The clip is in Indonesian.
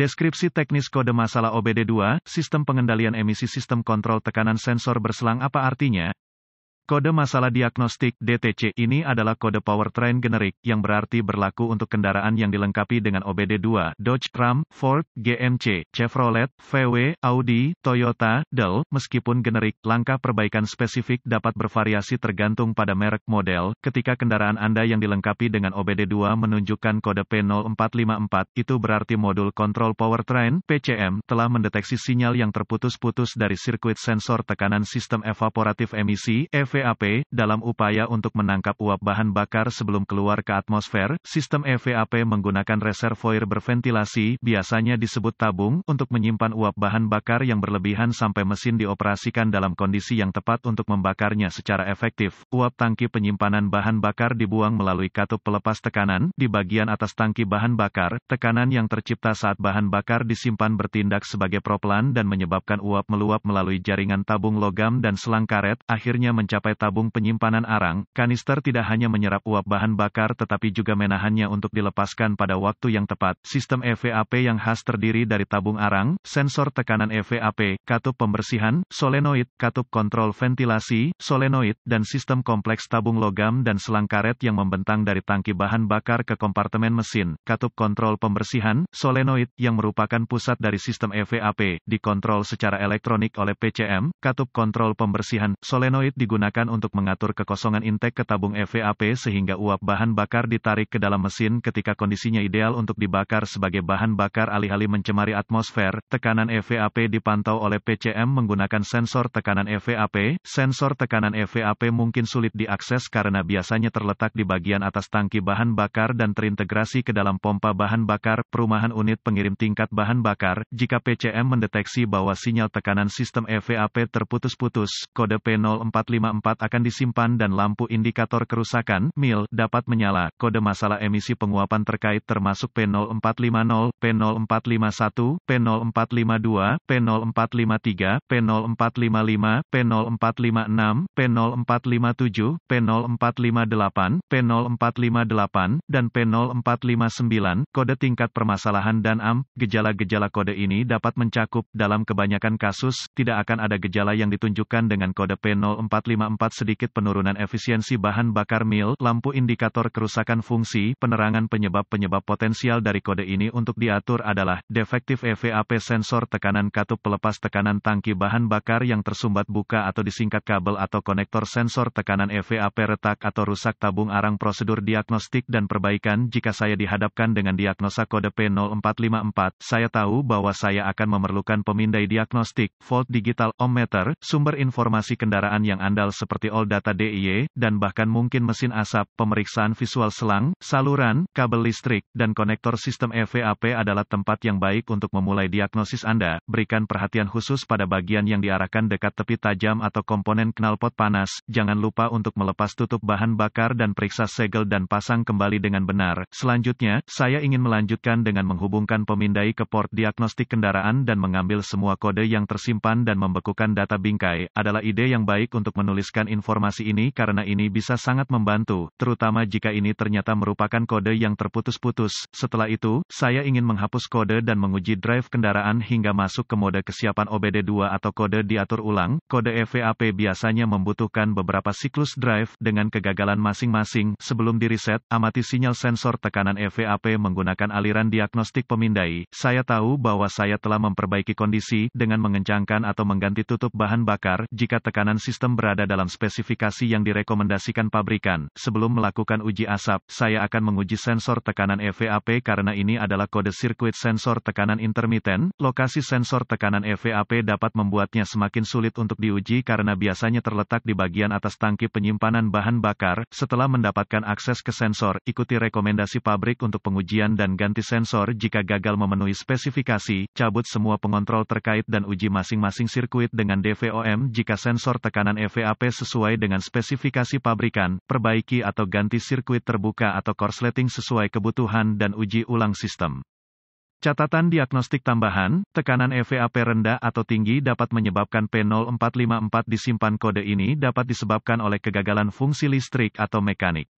Deskripsi teknis kode masalah OBD2, sistem pengendalian emisi sistem kontrol tekanan sensor berselang apa artinya? Kode masalah diagnostik DTC ini adalah kode powertrain generik yang berarti berlaku untuk kendaraan yang dilengkapi dengan OBD2, Dodge Ram, Ford, GMC, Chevrolet, VW, Audi, Toyota, Dell. Meskipun generik, langkah perbaikan spesifik dapat bervariasi tergantung pada merek model. Ketika kendaraan Anda yang dilengkapi dengan OBD2 menunjukkan kode P0454, itu berarti modul kontrol powertrain (PCM) telah mendeteksi sinyal yang terputus-putus dari sirkuit sensor tekanan sistem evaporatif emisi (EV) EVAP, dalam upaya untuk menangkap uap bahan bakar sebelum keluar ke atmosfer, sistem EVAP menggunakan reservoir berventilasi, biasanya disebut tabung, untuk menyimpan uap bahan bakar yang berlebihan sampai mesin dioperasikan dalam kondisi yang tepat untuk membakarnya secara efektif. Uap tangki penyimpanan bahan bakar dibuang melalui katup pelepas tekanan, di bagian atas tangki bahan bakar, tekanan yang tercipta saat bahan bakar disimpan bertindak sebagai propelan dan menyebabkan uap meluap melalui jaringan tabung logam dan selang karet, akhirnya mencapai mencapai tabung penyimpanan arang, kanister tidak hanya menyerap uap bahan bakar tetapi juga menahannya untuk dilepaskan pada waktu yang tepat. Sistem EVAP yang khas terdiri dari tabung arang, sensor tekanan EVAP, katup pembersihan, solenoid, katup kontrol ventilasi, solenoid, dan sistem kompleks tabung logam dan selang karet yang membentang dari tangki bahan bakar ke kompartemen mesin, katup kontrol pembersihan, solenoid, yang merupakan pusat dari sistem EVAP, dikontrol secara elektronik oleh PCM, katup kontrol pembersihan, solenoid digunakan digunakan untuk mengatur kekosongan intake ke tabung EVAP sehingga uap bahan bakar ditarik ke dalam mesin ketika kondisinya ideal untuk dibakar sebagai bahan bakar alih-alih mencemari atmosfer. Tekanan EVAP dipantau oleh PCM menggunakan sensor tekanan EVAP. Sensor tekanan EVAP mungkin sulit diakses karena biasanya terletak di bagian atas tangki bahan bakar dan terintegrasi ke dalam pompa bahan bakar. Perumahan unit pengirim tingkat bahan bakar, jika PCM mendeteksi bahwa sinyal tekanan sistem EVAP terputus-putus, kode P0454 tempat akan disimpan dan lampu indikator kerusakan (MIL) dapat menyala. Kode masalah emisi penguapan terkait termasuk P0450, P0451, P0452, P0453, P0455, P0456, P0457, P0458, P0458, dan P0459. Kode tingkat permasalahan dan AM. Gejala-gejala kode ini dapat mencakup dalam kebanyakan kasus tidak akan ada gejala yang ditunjukkan dengan kode P0454 keempat sedikit penurunan efisiensi bahan bakar mil, lampu indikator kerusakan fungsi, penerangan penyebab-penyebab potensial dari kode ini untuk diatur adalah, defektif EVAP sensor tekanan katup pelepas tekanan tangki bahan bakar yang tersumbat buka atau disingkat kabel atau konektor sensor tekanan EVAP retak atau rusak tabung arang prosedur diagnostik dan perbaikan jika saya dihadapkan dengan diagnosa kode P0454, saya tahu bahwa saya akan memerlukan pemindai diagnostik, volt digital, ohmmeter, sumber informasi kendaraan yang andal seperti All Data DIY, dan bahkan mungkin mesin asap, pemeriksaan visual selang, saluran, kabel listrik, dan konektor sistem EVAP adalah tempat yang baik untuk memulai diagnosis Anda. Berikan perhatian khusus pada bagian yang diarahkan dekat tepi tajam atau komponen knalpot panas. Jangan lupa untuk melepas tutup bahan bakar dan periksa segel dan pasang kembali dengan benar. Selanjutnya, saya ingin melanjutkan dengan menghubungkan pemindai ke port diagnostik kendaraan dan mengambil semua kode yang tersimpan dan membekukan data bingkai. Adalah ide yang baik untuk menulis menuliskan informasi ini karena ini bisa sangat membantu, terutama jika ini ternyata merupakan kode yang terputus-putus. Setelah itu, saya ingin menghapus kode dan menguji drive kendaraan hingga masuk ke mode kesiapan OBD2 atau kode diatur ulang. Kode EVAP biasanya membutuhkan beberapa siklus drive dengan kegagalan masing-masing. Sebelum direset, amati sinyal sensor tekanan EVAP menggunakan aliran diagnostik pemindai. Saya tahu bahwa saya telah memperbaiki kondisi dengan mengencangkan atau mengganti tutup bahan bakar jika tekanan sistem berada dalam dalam spesifikasi yang direkomendasikan pabrikan. Sebelum melakukan uji asap, saya akan menguji sensor tekanan EVAP karena ini adalah kode sirkuit sensor tekanan intermiten. Lokasi sensor tekanan EVAP dapat membuatnya semakin sulit untuk diuji karena biasanya terletak di bagian atas tangki penyimpanan bahan bakar. Setelah mendapatkan akses ke sensor, ikuti rekomendasi pabrik untuk pengujian dan ganti sensor jika gagal memenuhi spesifikasi, cabut semua pengontrol terkait dan uji masing-masing sirkuit dengan DVOM jika sensor tekanan EVAP sesuai dengan spesifikasi pabrikan, perbaiki atau ganti sirkuit terbuka atau korsleting sesuai kebutuhan dan uji ulang sistem. Catatan diagnostik tambahan, tekanan EVAP rendah atau tinggi dapat menyebabkan P0454 disimpan kode ini dapat disebabkan oleh kegagalan fungsi listrik atau mekanik.